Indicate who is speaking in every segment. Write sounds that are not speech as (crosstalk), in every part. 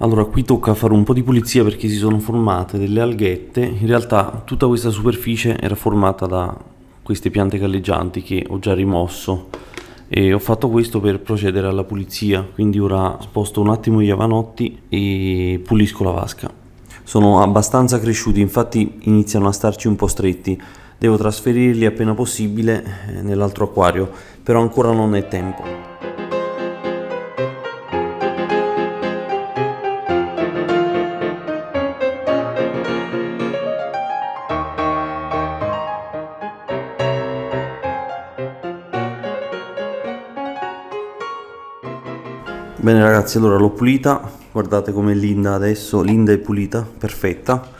Speaker 1: Allora qui tocca fare un po' di pulizia perché si sono formate delle alghette, in realtà tutta questa superficie era formata da queste piante galleggianti che ho già rimosso e ho fatto questo per procedere alla pulizia, quindi ora sposto un attimo gli avanotti e pulisco la vasca. Sono abbastanza cresciuti, infatti iniziano a starci un po' stretti, devo trasferirli appena possibile eh, nell'altro acquario, però ancora non è tempo. Bene ragazzi, allora l'ho pulita, guardate com'è linda adesso, linda e pulita, perfetta.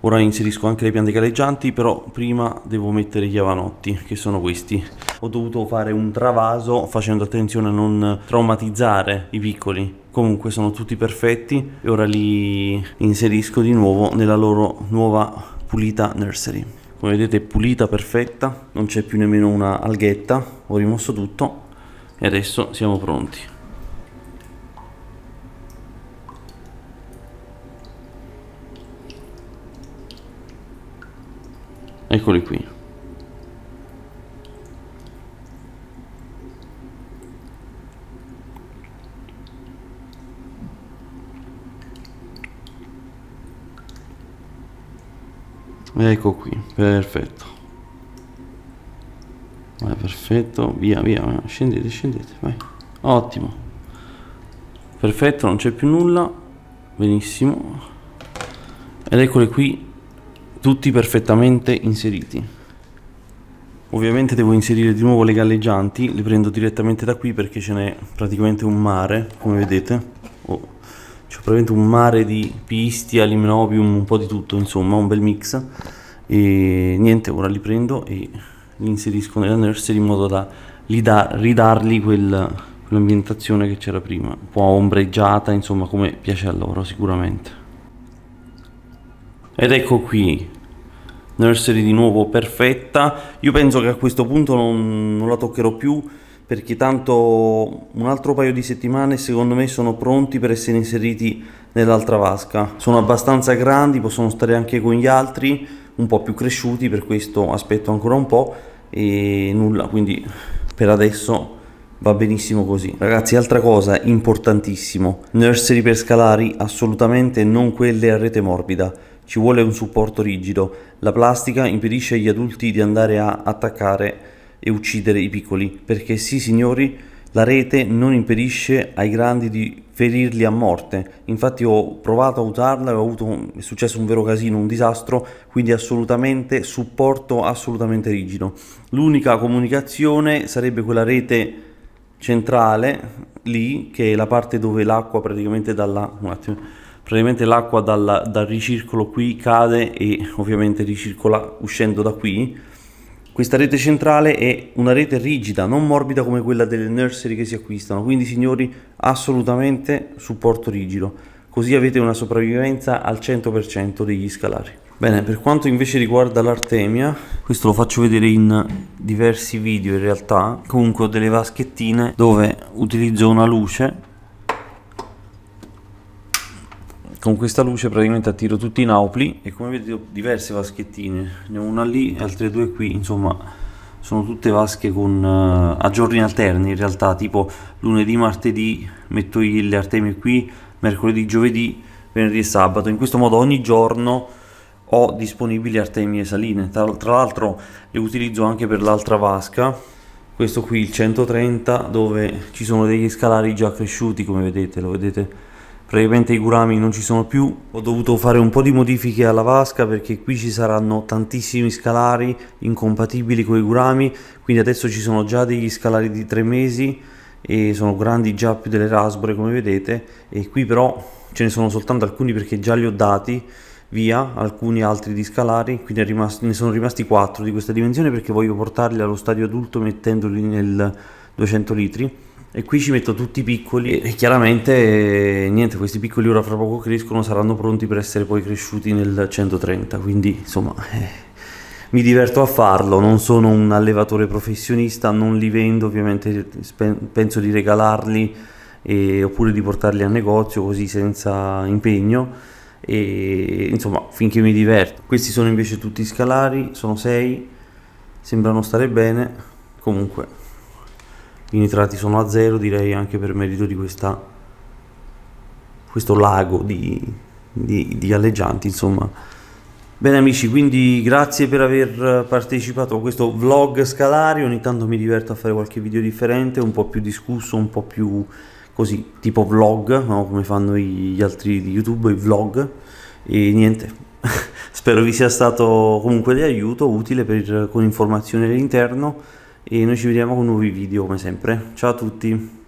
Speaker 1: Ora inserisco anche le piante galleggianti, però prima devo mettere i chiavanotti, che sono questi. Ho dovuto fare un travaso facendo attenzione a non traumatizzare i piccoli. Comunque sono tutti perfetti e ora li inserisco di nuovo nella loro nuova pulita nursery. Come vedete pulita, perfetta, non c'è più nemmeno una alghetta, ho rimosso tutto e adesso siamo pronti. eccoli qui ecco qui perfetto vai perfetto via via scendete scendete vai ottimo perfetto non c'è più nulla benissimo ed eccole qui tutti perfettamente inseriti. Ovviamente devo inserire di nuovo le galleggianti, le prendo direttamente da qui perché ce n'è praticamente un mare, come vedete. Oh, C'è praticamente un mare di pisti, alimnobium, un po' di tutto, insomma, un bel mix. E niente, ora li prendo e li inserisco nella nursery in modo da ridargli quel, quell'ambientazione che c'era prima, un po' ombreggiata, insomma, come piace a loro sicuramente. Ed ecco qui deve essere di nuovo perfetta io penso che a questo punto non, non la toccherò più perché tanto un altro paio di settimane secondo me sono pronti per essere inseriti nell'altra vasca sono abbastanza grandi possono stare anche con gli altri un po' più cresciuti per questo aspetto ancora un po' e nulla quindi per adesso va benissimo così ragazzi altra cosa importantissimo nursery per scalari assolutamente non quelle a rete morbida ci vuole un supporto rigido. La plastica impedisce agli adulti di andare a attaccare e uccidere i piccoli, perché sì signori, la rete non impedisce ai grandi di ferirli a morte. Infatti ho provato a usarla e ho avuto un, è successo un vero casino, un disastro, quindi assolutamente supporto assolutamente rigido. L'unica comunicazione sarebbe quella rete centrale lì che è la parte dove l'acqua praticamente dalla un attimo praticamente l'acqua dal, dal ricircolo qui cade e ovviamente ricircola uscendo da qui questa rete centrale è una rete rigida, non morbida come quella delle nursery che si acquistano, quindi signori assolutamente supporto rigido, così avete una sopravvivenza al 100% degli scalari. Bene, per quanto invece riguarda l'artemia, questo lo faccio vedere in diversi video in realtà, comunque ho delle vaschettine dove utilizzo una luce con questa luce praticamente attiro tutti i naupli e come vedete ho diverse vaschettine ne ho una lì e altre due qui insomma sono tutte vasche con uh, a giorni alterni in realtà tipo lunedì martedì metto le artemie qui mercoledì giovedì venerdì e sabato in questo modo ogni giorno ho disponibili artemie saline tra, tra l'altro le utilizzo anche per l'altra vasca questo qui il 130 dove ci sono degli scalari già cresciuti come vedete lo vedete praticamente i gurami non ci sono più ho dovuto fare un po' di modifiche alla vasca perché qui ci saranno tantissimi scalari incompatibili con i gurami quindi adesso ci sono già degli scalari di tre mesi e sono grandi già più delle rasbore come vedete e qui però ce ne sono soltanto alcuni perché già li ho dati via alcuni altri di scalari quindi rimasto, ne sono rimasti 4 di questa dimensione perché voglio portarli allo stadio adulto mettendoli nel 200 litri e qui ci metto tutti i piccoli e, chiaramente eh, niente questi piccoli ora fra poco crescono saranno pronti per essere poi cresciuti nel 130 quindi insomma eh, mi diverto a farlo non sono un allevatore professionista non li vendo ovviamente penso di regalarli e, oppure di portarli al negozio così senza impegno e insomma finché mi diverto questi sono invece tutti scalari sono 6 sembrano stare bene comunque i nitrati sono a zero direi anche per merito di questa, questo lago di, di, di galleggianti insomma bene amici quindi grazie per aver partecipato a questo vlog scalari ogni tanto mi diverto a fare qualche video differente un po' più discusso un po' più così tipo vlog no? come fanno gli altri di youtube i vlog e niente (laughs) spero vi sia stato comunque di aiuto utile per, con informazioni all'interno e noi ci vediamo con nuovi video come sempre. Ciao a tutti!